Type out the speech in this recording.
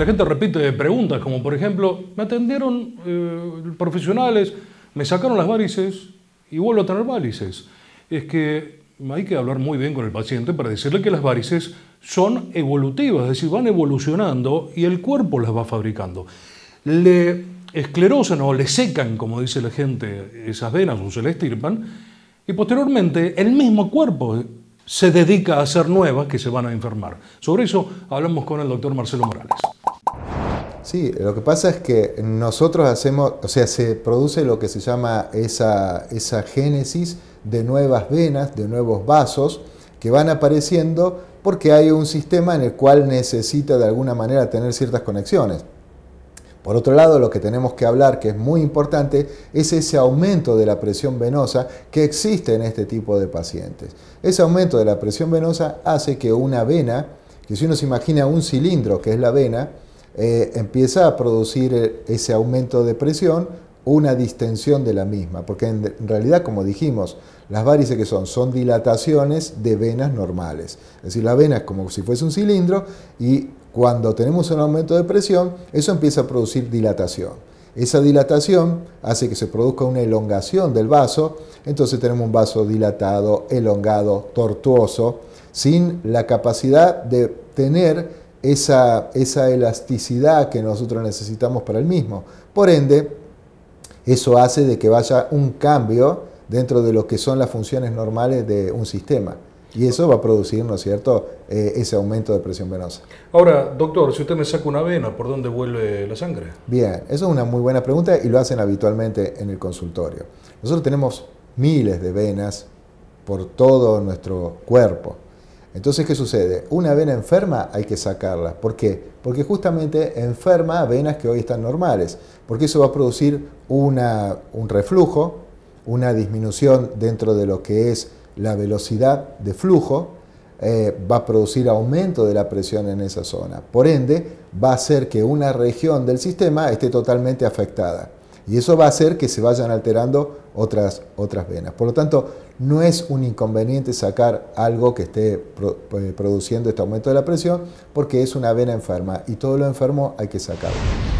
la gente repite preguntas, como por ejemplo, me atendieron eh, profesionales, me sacaron las varices y vuelvo a tener varices. Es que hay que hablar muy bien con el paciente para decirle que las varices son evolutivas, es decir, van evolucionando y el cuerpo las va fabricando. Le esclerosan o le secan, como dice la gente, esas venas o se le estirpan, y posteriormente el mismo cuerpo se dedica a hacer nuevas que se van a enfermar. Sobre eso hablamos con el doctor Marcelo Morales. Sí, lo que pasa es que nosotros hacemos, o sea, se produce lo que se llama esa, génesis de nuevas venas, de nuevos vasos que van apareciendo porque hay un sistema en el cual necesita de alguna manera tener ciertas conexiones. Por otro lado, lo que tenemos que hablar, que es muy importante, es ese aumento de la presión venosa que existe en este tipo de pacientes. Ese aumento de la presión venosa hace que una vena, que si uno se imagina un cilindro, que es la vena, eh, empieza a producir eh, ese aumento de presión, una distensión de la misma, porque en realidad, como dijimos, las varices que son, son dilataciones de venas normales. Es decir, la vena es como si fuese un cilindro y cuando tenemos un aumento de presión, eso empieza a producir dilatación. Esa dilatación hace que se produzca una elongación del vaso, entonces tenemos un vaso dilatado, elongado, tortuoso, sin la capacidad de tener esa, esa elasticidad que nosotros necesitamos para el mismo. Por ende, eso hace de que vaya un cambio dentro de lo que son las funciones normales de un sistema. Y eso va a producir, ¿no es cierto?, eh, ese aumento de presión venosa. Ahora, doctor, si usted me saca una vena, ¿por dónde vuelve la sangre? Bien, eso es una muy buena pregunta y lo hacen habitualmente en el consultorio. Nosotros tenemos miles de venas por todo nuestro cuerpo. Entonces, ¿qué sucede? Una vena enferma hay que sacarla. ¿Por qué? Porque justamente enferma venas que hoy están normales, porque eso va a producir un reflujo, una disminución dentro de lo que es la velocidad de flujo, eh, va a producir aumento de la presión en esa zona. Por ende, va a hacer que una región del sistema esté totalmente afectada. Y eso va a hacer que se vayan alterando otras, otras venas. Por lo tanto, no es un inconveniente sacar algo que esté eh, produciendo este aumento de la presión porque es una vena enferma y todo lo enfermo hay que sacarlo.